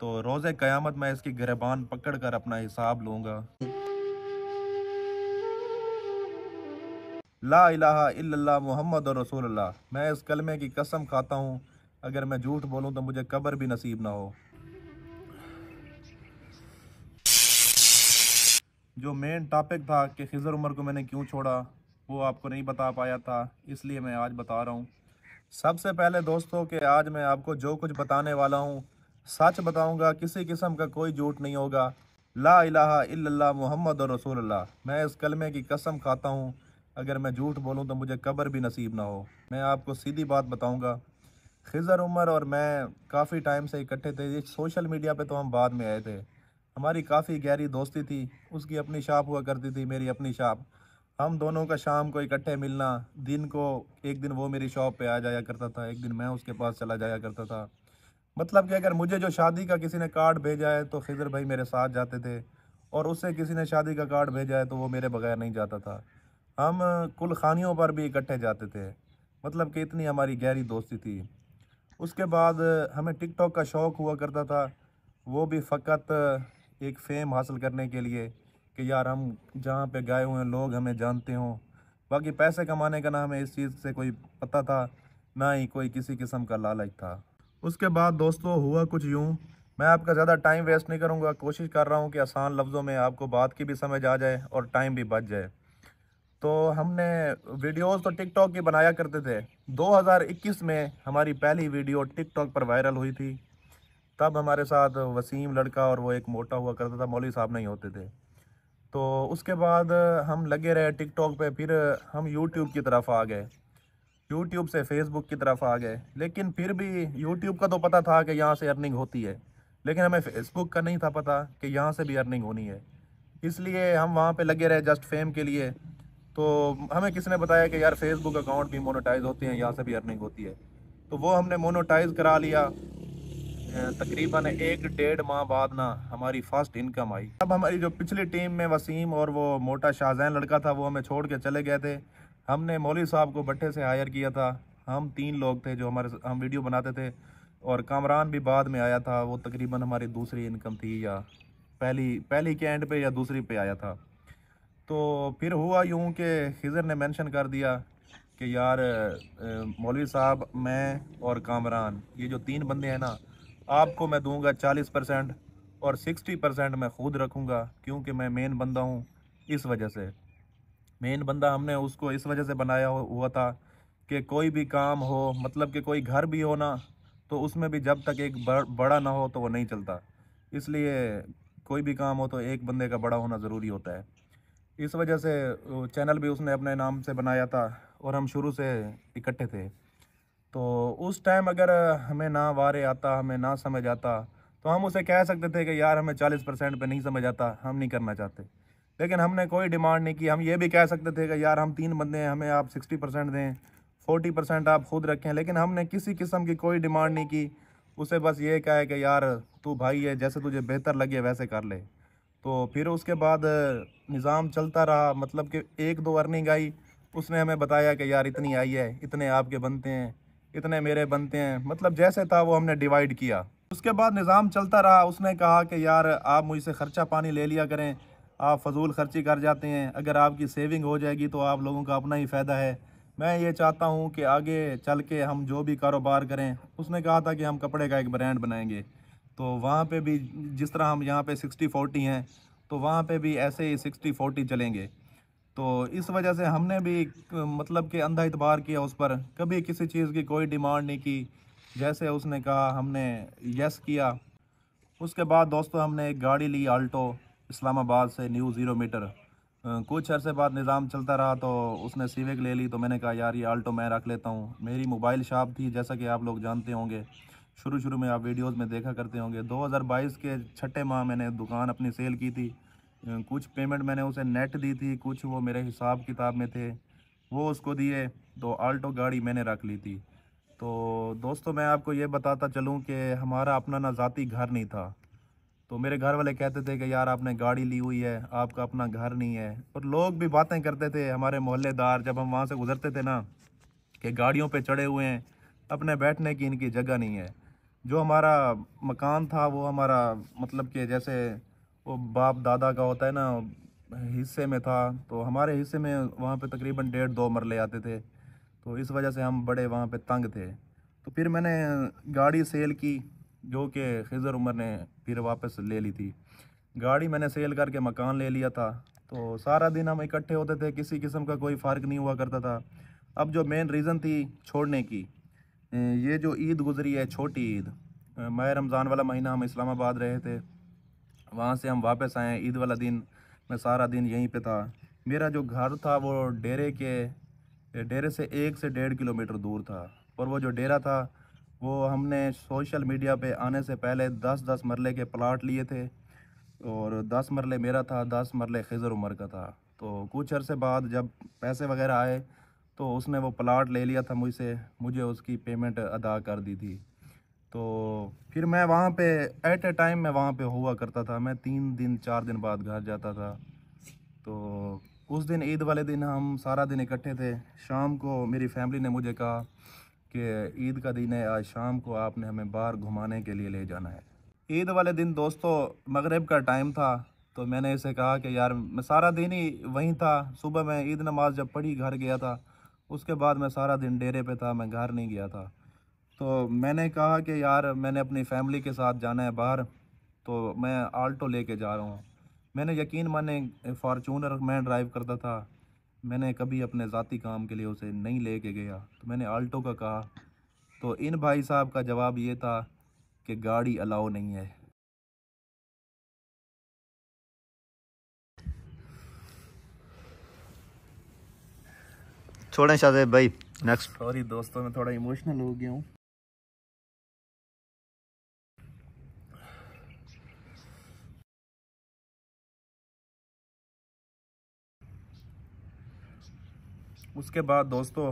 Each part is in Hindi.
तो रोजे क़यामत मैं इसकी गिरबान पकड़ कर अपना हिसाब लूँगा ला इला मोहम्मद और रसूल मैं इस कलमे की कसम खाता हूँ अगर मैं झूठ बोलूँ तो मुझे कबर भी नसीब ना हो जो मेन टॉपिक था कि खिजर उमर को मैंने क्यों छोड़ा वो आपको नहीं बता पाया था इसलिए मैं आज बता रहा हूँ सबसे पहले दोस्तों कि आज मैं आपको जो कुछ बताने वाला हूँ सच बताऊंगा किसी किस्म का कोई झूठ नहीं होगा ला इलाहा इल्लल्लाह मोहम्मद और रसूल मैं इस कलमे की कसम खाता हूँ अगर मैं झूठ बोलूँ तो मुझे कब्र भी नसीब ना हो मैं आपको सीधी बात बताऊँगा खज़र उमर और मैं काफ़ी टाइम से इकट्ठे थे सोशल मीडिया पे तो हम बाद में आए थे हमारी काफ़ी गहरी दोस्ती थी उसकी अपनी शाप हुआ करती थी मेरी अपनी शाप हम दोनों का शाम को इकट्ठे मिलना दिन को एक दिन वो मेरी शॉप पे आ जाया करता था एक दिन मैं उसके पास चला जाया करता था मतलब कि अगर मुझे जो शादी का किसी ने कार्ड भेजा है तो खिजर भाई मेरे साथ जाते थे और उससे किसी ने शादी का कार्ड भेजा है तो वो मेरे बगैर नहीं जाता था हम कुल खानियों पर भी इकट्ठे जाते थे मतलब कि इतनी हमारी गहरी दोस्ती थी उसके बाद हमें टिकटॉक का शौक़ हुआ करता था वो भी फ़कत एक फ़ेम हासिल करने के लिए कि यार हम जहाँ पे गए हुए हैं लोग हमें जानते हों बाकी पैसे कमाने का ना हमें इस चीज़ से कोई पता था ना ही कोई किसी किस्म का लालच था उसके बाद दोस्तों हुआ कुछ यूँ मैं आपका ज़्यादा टाइम वेस्ट नहीं करूँगा कोशिश कर रहा हूँ कि आसान लफ्ज़ों में आपको बात की भी समझ आ जाए और टाइम भी बच जाए तो हमने वीडियोस तो टिकटॉक की बनाया करते थे 2021 में हमारी पहली वीडियो टिकटॉक पर वायरल हुई थी तब हमारे साथ वसीम लड़का और वो एक मोटा हुआ करता था मौलवी साहब नहीं होते थे तो उसके बाद हम लगे रहे टिकटॉक पे फिर हम यूट्यूब की तरफ आ गए यूट्यूब से फेसबुक की तरफ आ गए लेकिन फिर भी यूट्यूब का तो पता था कि यहाँ से अर्निंग होती है लेकिन हमें फेसबुक का नहीं था पता कि यहाँ से भी अर्निंग होनी है इसलिए हम वहाँ पे लगे रहे जस्ट फेम के लिए तो हमें किसी ने बताया कि यार फेसबुक अकाउंट भी मोनोटाइज होते हैं यहाँ से भी अर्निंग होती है तो वो हमने मोनोटाइज करा लिया तकरीबन एक डेढ़ माह बाद ना हमारी फर्स्ट इनकम आई अब हमारी जो पिछली टीम में वसीम और वो मोटा शाहजैन लड़का था वो हमें छोड़ के चले गए थे हमने मौलवी साहब को भट्टे से हायर किया था हम तीन लोग थे जो हमारे हम वीडियो बनाते थे और कामरान भी बाद में आया था वो तकरीबन हमारी दूसरी इनकम थी या पहली पहली के एंड पे या दूसरी पे आया था तो फिर हुआ यूँ कि खिजर ने मेंशन कर दिया कि यार मौलवी साहब मैं और कामरान ये जो तीन बंदे हैं ना आपको मैं दूंगा चालीस परसेंट और सिक्सटी परसेंट मैं खुद रखूँगा क्योंकि मैं मेन बंदा हूँ इस वजह से मेन बंदा हमने उसको इस वजह से बनाया हुआ था कि कोई भी काम हो मतलब कि कोई घर भी हो ना तो उसमें भी जब तक एक बड़ा ना हो तो वो नहीं चलता इसलिए कोई भी काम हो तो एक बंदे का बड़ा होना ज़रूरी होता है इस वजह से चैनल भी उसने अपने नाम से बनाया था और हम शुरू से इकट्ठे थे तो उस टाइम अगर हमें ना वारे आता हमें ना समझ आता तो हम उसे कह सकते थे कि यार हमें चालीस परसेंट पर नहीं समझ आता हम नहीं करना चाहते लेकिन हमने कोई डिमांड नहीं की हम ये भी कह सकते थे कि यार हम तीन बंदे हैं हमें आप सिक्सटी परसेंट दें फोर्टी परसेंट आप खुद रखें लेकिन हमने किसी किस्म की कोई डिमांड नहीं की उसे बस ये कहा है कि यार तू भाई है जैसे तुझे बेहतर लगे वैसे कर ले तो फिर उसके बाद निज़ाम चलता रहा मतलब कि एक दो अर्निंग आई उसने हमें बताया कि यार इतनी आई है इतने आपके बनते हैं इतने मेरे बनते हैं मतलब जैसे था वो हमने डिवाइड किया उसके बाद निज़ाम चलता रहा उसने कहा कि यार आप मुझसे ख़र्चा पानी ले लिया करें आप फजूल खर्ची कर जाते हैं अगर आपकी सेविंग हो जाएगी तो आप लोगों का अपना ही फ़ायदा है मैं ये चाहता हूँ कि आगे चल के हम जो भी कारोबार करें उसने कहा था कि हम कपड़े का एक ब्रांड बनाएंगे तो वहाँ पे भी जिस तरह हम यहाँ पे सिक्सटी फोर्टी हैं तो वहाँ पे भी ऐसे ही सिक्सटी फोर्टी चलेंगे तो इस वजह से हमने भी मतलब कि अंधा इतबार किया उस पर कभी किसी चीज़ की कोई डिमांड नहीं की जैसे उसने कहा हमने यस किया उसके बाद दोस्तों हमने एक गाड़ी ली आल्टो इस्लामाबाद से न्यू ज़ीरो मीटर कुछ अरसे बाद निज़ाम चलता रहा तो उसने सीवेक ले ली तो मैंने कहा यार ये आल्टो मैं रख लेता हूँ मेरी मोबाइल शॉप थी जैसा कि आप लोग जानते होंगे शुरू शुरू में आप वीडियोस में देखा करते होंगे 2022 के छठे माह मैंने दुकान अपनी सेल की थी कुछ पेमेंट मैंने उसे नेट दी थी कुछ वो मेरे हिसाब किताब में थे वो उसको दिए तो आल्टो गाड़ी मैंने रख ली थी तो दोस्तों मैं आपको ये बताता चलूँ कि हमारा अपना ना ज़ाती घर नहीं था तो मेरे घर वाले कहते थे कि यार आपने गाड़ी ली हुई है आपका अपना घर नहीं है और लोग भी बातें करते थे हमारे मोहल्लेदार जब हम वहाँ से गुज़रते थे ना कि गाड़ियों पे चढ़े हुए हैं अपने बैठने की इनकी जगह नहीं है जो हमारा मकान था वो हमारा मतलब कि जैसे वो बाप दादा का होता है ना हिस्से में था तो हमारे हिस्से में वहाँ पर तकरीबन डेढ़ दो मरले आते थे तो इस वजह से हम बड़े वहाँ पर तंग थे तो फिर मैंने गाड़ी सेल की जो कि खजर उमर ने फिर वापस ले ली थी गाड़ी मैंने सेल करके मकान ले लिया था तो सारा दिन हम इकट्ठे होते थे किसी किस्म का कोई फ़र्क नहीं हुआ करता था अब जो मेन रीज़न थी छोड़ने की ये जो ईद गुजरी है छोटी ईद मैं रमज़ान वाला महीना हम इस्लामाबाद रहे थे वहाँ से हम वापस आए ईद वाला दिन मैं सारा दिन यहीं पे था मेरा जो घर था वो डेरे के डेरे से एक से डेढ़ किलोमीटर दूर था और वो जो डेरा था वो हमने सोशल मीडिया पे आने से पहले दस दस मरले के प्लाट लिए थे और दस मरले मेरा था दस मरले खजर उमर का था तो कुछ अरसे बाद जब पैसे वगैरह आए तो उसने वो प्लाट ले लिया था मुझसे मुझे उसकी पेमेंट अदा कर दी थी तो फिर मैं वहाँ पे एट ए टाइम मैं वहाँ पे हुआ करता था मैं तीन दिन चार दिन बाद घर जाता था तो उस दिन ईद वाले दिन हम सारा दिन इकट्ठे थे शाम को मेरी फैमिली ने मुझे कहा कि ईद का दिन है आज शाम को आपने हमें बाहर घुमाने के लिए ले जाना है ईद वाले दिन दोस्तों मगरब का टाइम था तो मैंने इसे कहा कि यार मैं सारा दिन ही वहीं था सुबह मैं ईद नमाज जब पढ़ी घर गया था उसके बाद मैं सारा दिन डेरे पे था मैं घर नहीं गया था तो मैंने कहा कि यार मैंने अपनी फैमिली के साथ जाना है बाहर तो मैं आल्टो लेके जा रहा हूँ मैंने यकीन माने फार्चूनर मैं ड्राइव करता था मैंने कभी अपने ज़ाती काम के लिए उसे नहीं ले के गया तो मैंने आल्टो का कहा तो इन भाई साहब का जवाब ये था कि गाड़ी अलाउ नहीं है छोड़ें शाहजेब भाई नेक्स्ट सॉरी दोस्तों मैं थोड़ा इमोशनल हो गया हूँ उसके बाद दोस्तों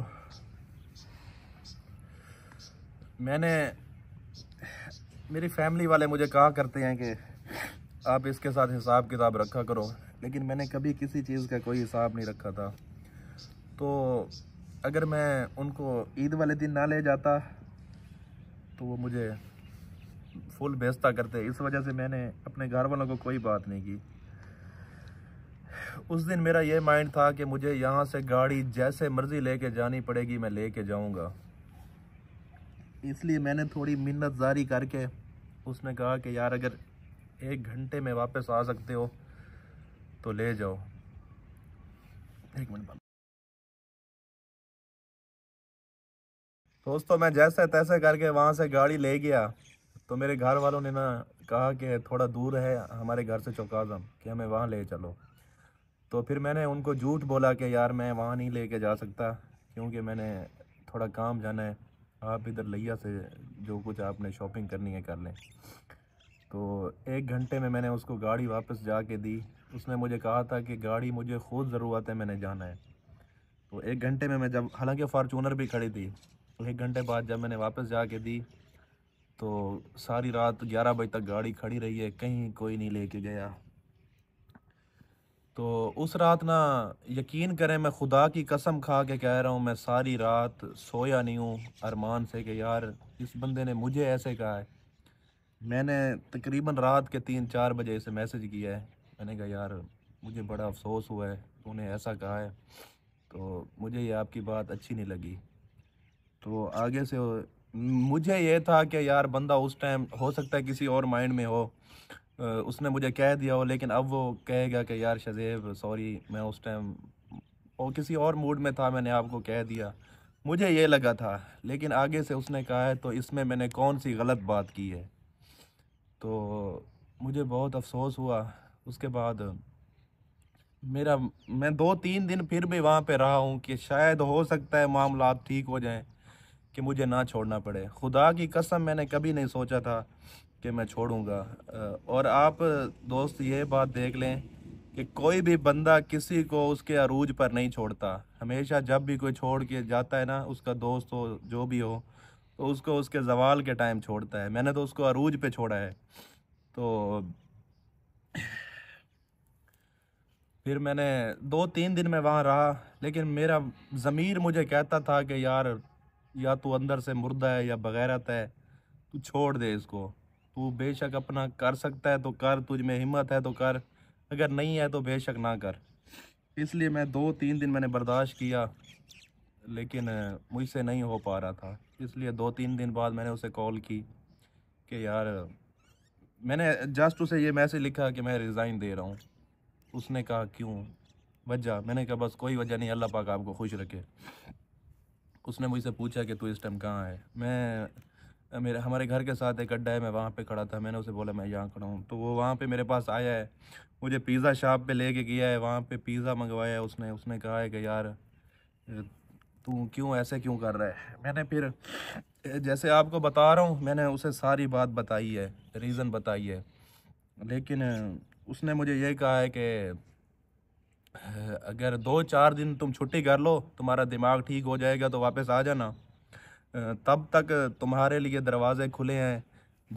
मैंने मेरी फैमिली वाले मुझे कहा करते हैं कि आप इसके साथ हिसाब किताब रखा करो लेकिन मैंने कभी किसी चीज़ का कोई हिसाब नहीं रखा था तो अगर मैं उनको ईद वाले दिन ना ले जाता तो वो मुझे फुल बेचता करते इस वजह से मैंने अपने घर वालों को कोई बात नहीं की उस दिन मेरा ये माइंड था कि मुझे यहाँ से गाड़ी जैसे मर्जी लेके जानी पड़ेगी मैं लेके जाऊँगा इसलिए मैंने थोड़ी मिन्नत जारी करके उसने कहा कि यार अगर एक घंटे में वापस आ सकते हो तो ले जाओ एक मिनट दोस्तों मैं जैसे तैसे करके वहाँ से गाड़ी ले गया तो मेरे घर वालों ने ना कहा कि थोड़ा दूर है हमारे घर से चौकाजम कि हमें वहाँ ले चलो तो फिर मैंने उनको झूठ बोला कि यार मैं वहाँ नहीं लेके जा सकता क्योंकि मैंने थोड़ा काम जाना है आप इधर लिया से जो कुछ आपने शॉपिंग करनी है कर लें तो एक घंटे में मैंने उसको गाड़ी वापस जा के दी उसने मुझे कहा था कि गाड़ी मुझे खुद ज़रूरत है मैंने जाना है तो एक घंटे में मैं जब हालांकि फार्चूनर भी खड़ी थी एक घंटे बाद जब मैंने वापस जा के दी तो सारी रात ग्यारह बजे तक गाड़ी खड़ी रही है कहीं कोई नहीं लेके गया तो उस रात ना यकीन करें मैं खुदा की कसम खा के कह रहा हूँ मैं सारी रात सोया नहीं हूँ अरमान से कि यार इस बंदे ने मुझे ऐसे कहा है मैंने तकरीबन रात के तीन चार बजे इसे मैसेज किया है मैंने कहा यार मुझे बड़ा अफसोस हुआ है तूने ऐसा कहा है तो मुझे ये आपकी बात अच्छी नहीं लगी तो आगे से मुझे ये था कि यार बंदा उस टाइम हो सकता है किसी और माइंड में हो उसने मुझे कह दिया हो लेकिन अब वो कहेगा कि यार शजेब सॉरी मैं उस टाइम और किसी और मूड में था मैंने आपको कह दिया मुझे ये लगा था लेकिन आगे से उसने कहा है तो इसमें मैंने कौन सी गलत बात की है तो मुझे बहुत अफसोस हुआ उसके बाद मेरा मैं दो तीन दिन फिर भी वहाँ पे रहा हूँ कि शायद हो सकता है मामला ठीक हो जाएं कि मुझे ना छोड़ना पड़े खुदा की कसम मैंने कभी नहीं सोचा था कि मैं छोड़ूंगा और आप दोस्त ये बात देख लें कि कोई भी बंदा किसी को उसके अरूज पर नहीं छोड़ता हमेशा जब भी कोई छोड़ के जाता है ना उसका दोस्त हो जो भी हो तो उसको उसके जवाल के टाइम छोड़ता है मैंने तो उसको अरूज पे छोड़ा है तो फिर मैंने दो तीन दिन में वहाँ रहा लेकिन मेरा ज़मीर मुझे कहता था कि यार या तू अंदर से मुर्दा है या बगैरत है तू छोड़ दे इसको तू बेशक अपना कर सकता है तो कर तुझ में हिम्मत है तो कर अगर नहीं है तो बेशक ना कर इसलिए मैं दो तीन दिन मैंने बर्दाश्त किया लेकिन मुझसे नहीं हो पा रहा था इसलिए दो तीन दिन बाद मैंने उसे कॉल की कि यार मैंने जस्ट उसे ये मैसेज लिखा कि मैं रिज़ाइन दे रहा हूँ उसने कहा क्यों वजह मैंने कहा बस कोई वजह नहीं अल्लाह पाक आपको खुश रखे उसने मुझसे पूछा कि तू इस टाइम कहाँ है मैं मेरे हमारे घर के साथ एक अड्डा है मैं वहाँ पे खड़ा था मैंने उसे बोला मैं यहाँ खड़ा हूँ तो वो वहाँ पे मेरे पास आया है मुझे पिज़्ज़ा शॉप पे लेके गया है वहाँ पे पिज़्ज़ा मंगवाया है उसने उसने कहा है कि यार तू क्यों ऐसे क्यों कर रहा है मैंने फिर जैसे आपको बता रहा हूँ मैंने उसे सारी बात बताई है रीज़न बताई है लेकिन उसने मुझे ये कहा है कि अगर दो चार दिन तुम छुट्टी कर लो तुम्हारा दिमाग ठीक हो जाएगा तो वापस आ जाना तब तक तुम्हारे लिए दरवाजे खुले हैं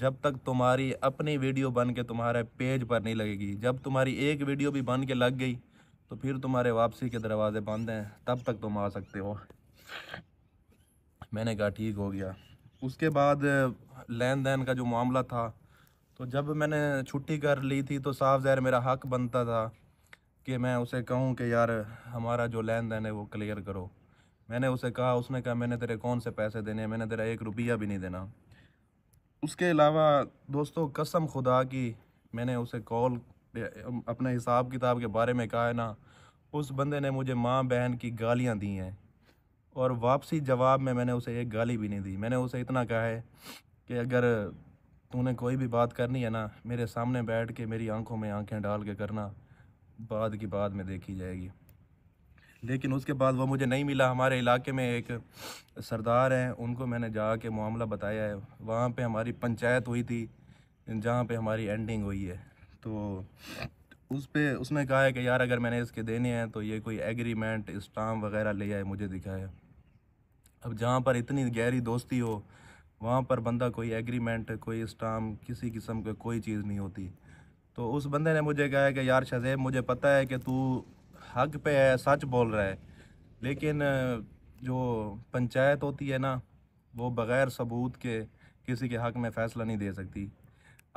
जब तक तुम्हारी अपनी वीडियो बन के तुम्हारे पेज पर नहीं लगेगी जब तुम्हारी एक वीडियो भी बन के लग गई तो फिर तुम्हारे वापसी के दरवाजे बंद हैं तब तक तुम आ सकते हो मैंने कहा ठीक हो गया उसके बाद लेन देन का जो मामला था तो जब मैंने छुट्टी कर ली थी तो साफ ज़ाहिर मेरा हक बनता था कि मैं उसे कहूँ कि यार हमारा जो लेन देन है वो क्लियर करो मैंने उसे कहा उसने कहा मैंने तेरे कौन से पैसे देने मैंने तेरा एक रुपया भी नहीं देना उसके अलावा दोस्तों कसम खुदा की मैंने उसे कॉल अपने हिसाब किताब के बारे में कहा है ना उस बंदे ने मुझे माँ बहन की गालियाँ दी हैं और वापसी जवाब में मैंने उसे एक गाली भी नहीं दी मैंने उसे इतना कहा है कि अगर तूने कोई भी बात करनी है ना मेरे सामने बैठ के मेरी आंखों में आंखें डाल के करना बाद की बाद में देखी जाएगी लेकिन उसके बाद वो मुझे नहीं मिला हमारे इलाके में एक सरदार हैं उनको मैंने जा के मामला बताया है वहाँ पे हमारी पंचायत हुई थी जहाँ पे हमारी एंडिंग हुई है तो उस पर उसने कहा है कि यार अगर मैंने इसके देने हैं तो ये कोई एग्रीमेंट स्टाम वगैरह ले आए मुझे दिखाया अब जहाँ पर इतनी गहरी दोस्ती हो वहाँ पर बंदा कोई एग्रीमेंट कोई स्टाम किसी किस्म का कोई चीज़ नहीं होती तो उस बंदे ने मुझे कहा है कि यार शहजेब मुझे पता है कि तू हक पे है सच बोल रहा है लेकिन जो पंचायत होती है ना वो बग़ैर सबूत के किसी के हक़ में फ़ैसला नहीं दे सकती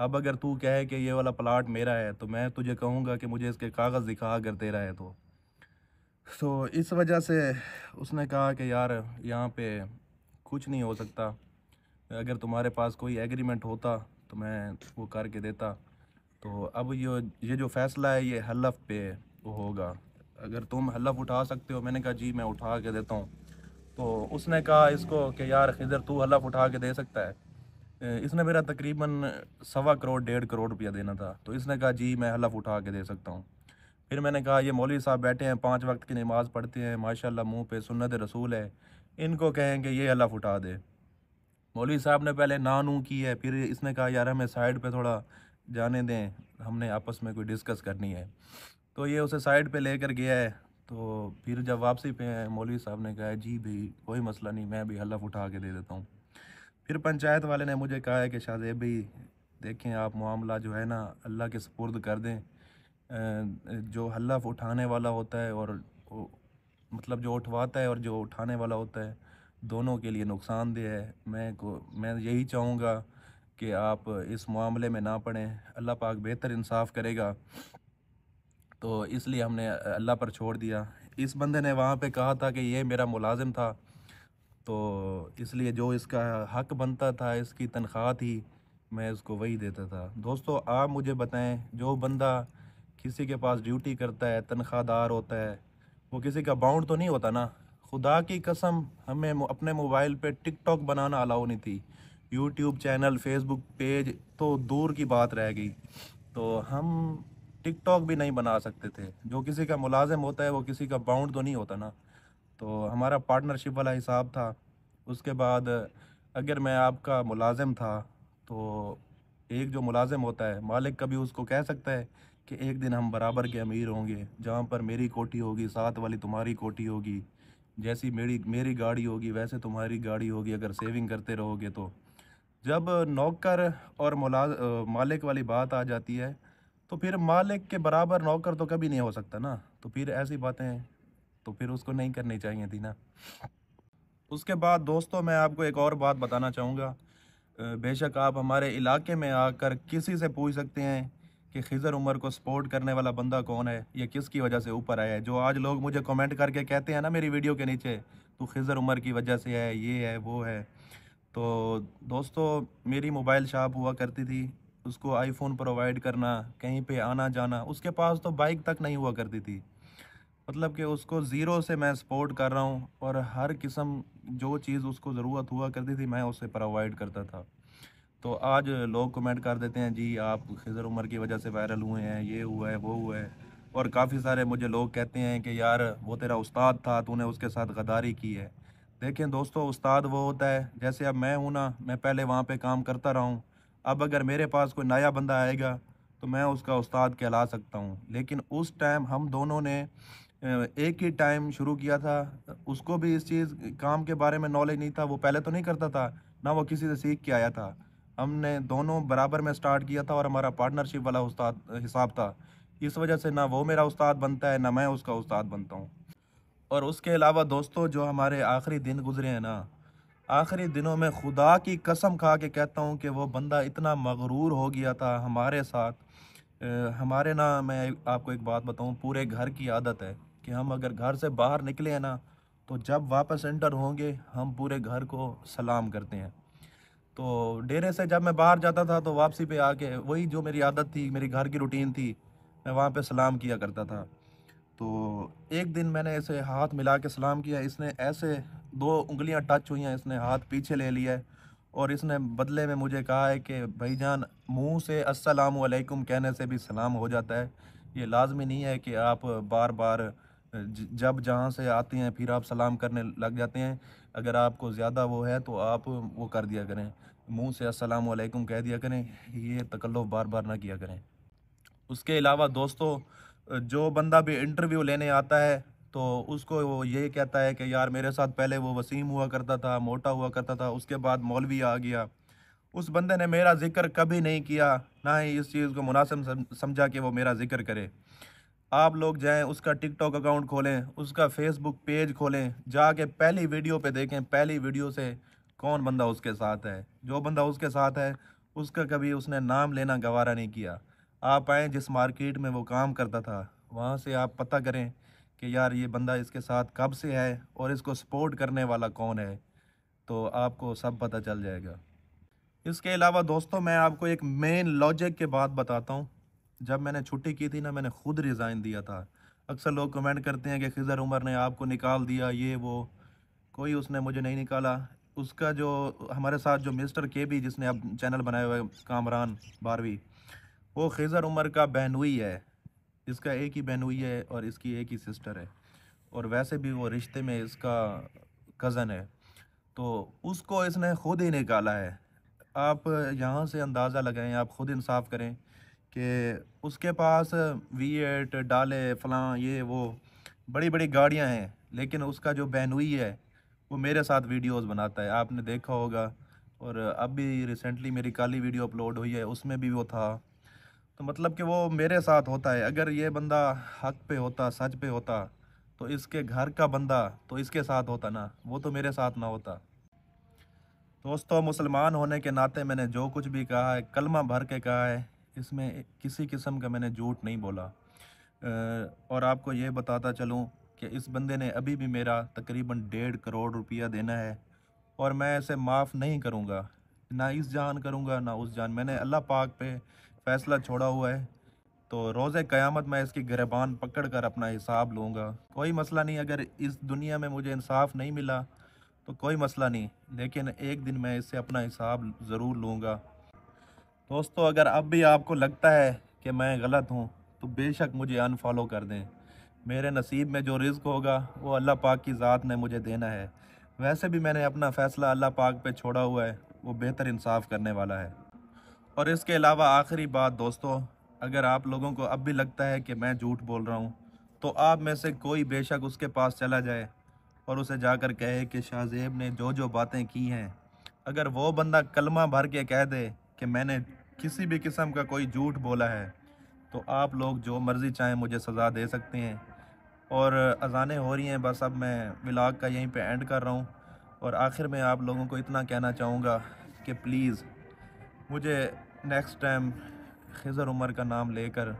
अब अगर तू कहे कि ये वाला प्लाट मेरा है तो मैं तुझे कहूँगा कि मुझे इसके कागज़ दिखा अगर तेरा है तो तो इस वजह से उसने कहा कि यार यहाँ पे कुछ नहीं हो सकता अगर तुम्हारे पास कोई एग्रीमेंट होता तो मैं वो करके देता तो अब ये ये जो फ़ैसला है ये हलफ पे होगा अगर तुम हल्फ उठा सकते हो मैंने कहा जी मैं उठा के देता हूँ तो उसने कहा इसको कि यार खिदर तू हल्फ उठा के दे सकता है इसने मेरा तकरीबन सवा करोड़ डेढ़ करोड़ रुपया देना था तो इसने कहा जी मैं हल्फ उठा के दे सकता हूँ फिर मैंने कहा ये मौलवी साहब बैठे हैं पाँच वक्त की नमाज़ पढ़ते हैं माशाल्लाह मुंह पे सुन्नत रसूल है इनको कहें कि ये हल्फ उठा दे मौलवी साहब ने पहले ना नू की है फिर इसने कहा यार हमें साइड पर थोड़ा जाने दें हमने आपस में कोई डिस्कस करनी है तो ये उसे साइड पे लेकर गया है तो फिर जब वापसी पे आए मौलवी साहब ने कहा जी भाई कोई मसला नहीं मैं भी हल्फ उठा के दे देता हूँ फिर पंचायत वाले ने मुझे कहा है कि शाहजेब भाई देखें आप मामला जो है ना अल्लाह के सपुर्द कर दें जो हल्फ उठाने वाला होता है और मतलब जो उठवाता है और जो उठाने वाला होता है दोनों के लिए नुकसानदेह है मैं को मैं यही चाहूँगा कि आप इस मामले में ना पड़ें अल्लाह पाक बेहतर इंसाफ करेगा तो इसलिए हमने अल्लाह पर छोड़ दिया इस बंदे ने वहाँ पे कहा था कि ये मेरा मुलाजिम था तो इसलिए जो इसका हक बनता था इसकी तनख्वाह थी मैं इसको वही देता था दोस्तों आप मुझे बताएं जो बंदा किसी के पास ड्यूटी करता है तनख्वाहदार होता है वो किसी का बाउंड तो नहीं होता ना खुदा की कसम हमें अपने मोबाइल पर टिकटॉक बनाना अलाउ नहीं थी यूट्यूब चैनल फेसबुक पेज तो दूर की बात रह गई तो हम टिकटॉक भी नहीं बना सकते थे जो किसी का मुलाजिम होता है वो किसी का बाउंड तो नहीं होता ना तो हमारा पार्टनरशिप वाला हिसाब था उसके बाद अगर मैं आपका मुलाजिम था तो एक जो मुलाजिम होता है मालिक कभी उसको कह सकता है कि एक दिन हम बराबर के अमीर होंगे जहाँ पर मेरी कोठी होगी साथ वाली तुम्हारी कोठी होगी जैसी मेरी मेरी गाड़ी होगी वैसे तुम्हारी गाड़ी होगी अगर सेविंग करते रहोगे तो जब नौकर और मुलाज मालिक वाली बात आ जाती है तो फिर मालिक के बराबर नौकर तो कभी नहीं हो सकता ना तो फिर ऐसी बातें तो फिर उसको नहीं करनी चाहिए थी ना उसके बाद दोस्तों मैं आपको एक और बात बताना चाहूँगा बेशक आप हमारे इलाके में आकर किसी से पूछ सकते हैं कि खिजर उमर को सपोर्ट करने वाला बंदा कौन है या किसकी वजह से ऊपर आया है जो आज लोग मुझे कमेंट करके कहते हैं ना मेरी वीडियो के नीचे तो खिजर उमर की वजह से है ये है वो है तो दोस्तों मेरी मोबाइल शॉप हुआ करती थी उसको आईफोन प्रोवाइड करना कहीं पे आना जाना उसके पास तो बाइक तक नहीं हुआ करती थी मतलब कि उसको ज़ीरो से मैं सपोर्ट कर रहा हूँ और हर किस्म जो चीज़ उसको ज़रूरत हुआ करती थी मैं उसे प्रोवाइड करता था तो आज लोग कमेंट कर देते हैं जी आप खजर उमर की वजह से वायरल हुए हैं ये हुआ है वो हुआ है और काफ़ी सारे मुझे लोग कहते हैं कि यार वो तेरा उस्ताद था तूने उसके साथ गदारी की है देखें दोस्तों उस्ताद वो होता है जैसे अब मैं हूँ ना मैं पहले वहाँ पे काम करता रहा हूँ अब अगर मेरे पास कोई नया बंदा आएगा तो मैं उसका उस्ताद कहला सकता हूँ लेकिन उस टाइम हम दोनों ने एक ही टाइम शुरू किया था उसको भी इस चीज़ काम के बारे में नॉलेज नहीं था वो पहले तो नहीं करता था ना वो किसी से सीख के आया था हमने दोनों बराबर में स्टार्ट किया था और हमारा पार्टनरशिप वाला उस्ताद हिसाब था इस वजह से ना वो मेरा उस्ताद बनता है ना मैं उसका उस्ताद बनता हूँ और उसके अलावा दोस्तों जो हमारे आखिरी दिन गुजरे हैं ना आखिरी दिनों में खुदा की कसम खा के कहता हूँ कि वो बंदा इतना मगरूर हो गया था हमारे साथ हमारे ना मैं आपको एक बात बताऊँ पूरे घर की आदत है कि हम अगर घर से बाहर निकले हैं ना तो जब वापस एंटर होंगे हम पूरे घर को सलाम करते हैं तो डेरे से जब मैं बाहर जाता था तो वापसी पे आके वही जो मेरी आदत थी मेरी घर की रूटीन थी मैं वहाँ पे सलाम किया करता था तो एक दिन मैंने इसे हाथ मिला के सलाम किया इसने ऐसे दो उंगलियां टच हुई हैं इसने हाथ पीछे ले लिया है और इसने बदले में मुझे कहा है कि भाई जान मुँह से असलम कहने से भी सलाम हो जाता है ये लाजमी नहीं है कि आप बार बार जब जहाँ से आते हैं फिर आप सलाम करने लग जाते हैं अगर आपको ज़्यादा वो है तो आप वो कर दिया करें मुँह से असलम कह दिया करें ये तकल्लुफ़ बार बार ना किया करें उसके अलावा दोस्तों जो बंदा भी इंटरव्यू लेने आता है तो उसको वो ये कहता है कि यार मेरे साथ पहले वो वसीम हुआ करता था मोटा हुआ करता था उसके बाद मौलवी आ गया उस बंदे ने मेरा ज़िक्र कभी नहीं किया ना ही इस चीज़ को मुनासिब समझा कि वो मेरा ज़िक्र करे आप लोग जाएं उसका टिकटॉक अकाउंट खोलें उसका फेसबुक पेज खोलें जाके पहली वीडियो पे देखें पहली वीडियो से कौन बंदा उसके साथ है जो बंदा उसके साथ है उसका कभी उसने नाम लेना गवारा नहीं किया आप आएँ जिस मार्केट में वो काम करता था वहाँ से आप पता करें कि यार ये बंदा इसके साथ कब से है और इसको सपोर्ट करने वाला कौन है तो आपको सब पता चल जाएगा इसके अलावा दोस्तों मैं आपको एक मेन लॉजिक के बाद बताता हूँ जब मैंने छुट्टी की थी ना मैंने खुद रिज़ाइन दिया था अक्सर लोग कमेंट करते हैं कि खिजर उमर ने आपको निकाल दिया ये वो कोई उसने मुझे नहीं निकाला उसका जो हमारे साथ जो मिस्टर के बी जिसने अब चैनल बनाया हुआ है कामरान बारहवीं वो खेज़र उमर का बहनोई है इसका एक ही बहनोई है और इसकी एक ही सिस्टर है और वैसे भी वो रिश्ते में इसका कज़न है तो उसको इसने खुद ही निकाला है आप यहाँ से अंदाज़ा लगाएं आप ख़ुद इंसाफ करें कि उसके पास वी एट डाले फलां ये वो बड़ी बड़ी गाड़ियाँ हैं लेकिन उसका जो बहनोई है वो मेरे साथ वीडियोस बनाता है आपने देखा होगा और अब भी रिसेंटली मेरी काली वीडियो अपलोड हुई है उसमें भी वो था तो मतलब कि वो मेरे साथ होता है अगर ये बंदा हक पे होता सच पे होता तो इसके घर का बंदा तो इसके साथ होता ना वो तो मेरे साथ ना होता दोस्तों मुसलमान होने के नाते मैंने जो कुछ भी कहा है कलमा भर के कहा है इसमें किसी किस्म का मैंने झूठ नहीं बोला और आपको ये बताता चलूँ कि इस बंदे ने अभी भी मेरा तकरीबन डेढ़ करोड़ रुपया देना है और मैं इसे माफ़ नहीं करूँगा ना इस जान करूँगा ना उस जान मैंने अल्लाह पाक पे फैसला छोड़ा हुआ है तो रोज़ क़यामत मैं इसकी गिरबान पकड़ कर अपना हिसाब लूँगा कोई मसला नहीं अगर इस दुनिया में मुझे इंसाफ नहीं मिला तो कोई मसला नहीं लेकिन एक दिन मैं इससे अपना हिसाब ज़रूर लूँगा दोस्तों अगर अब भी आपको लगता है कि मैं गलत हूँ तो बेशक मुझे अनफॉलो कर दें मेरे नसीब में जो रिज्क होगा वो अल्लाह पाक की ज़ात ने मुझे देना है वैसे भी मैंने अपना फ़ैसला अल्लाह पाक पे छोड़ा हुआ है वो बेहतर इंसाफ करने वाला है और इसके अलावा आखिरी बात दोस्तों अगर आप लोगों को अब भी लगता है कि मैं झूठ बोल रहा हूँ तो आप में से कोई बेशक उसके पास चला जाए और उसे जाकर कहे कि शाहजेब ने जो जो बातें की हैं अगर वो बंदा कलमा भर के कह दे कि मैंने किसी भी किस्म का कोई झूठ बोला है तो आप लोग जो मर्ज़ी चाहें मुझे सज़ा दे सकते हैं और अजानें हो रही हैं बस अब मैं विलाग का यहीं पे एंड कर रहा हूँ और आखिर में आप लोगों को इतना कहना चाहूँगा कि प्लीज़ मुझे नेक्स्ट टाइम खज़र उमर का नाम लेकर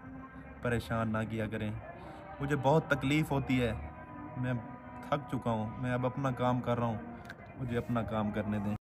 परेशान ना किया करें मुझे बहुत तकलीफ़ होती है मैं थक चुका हूँ मैं अब अपना काम कर रहा हूँ मुझे अपना काम करने दें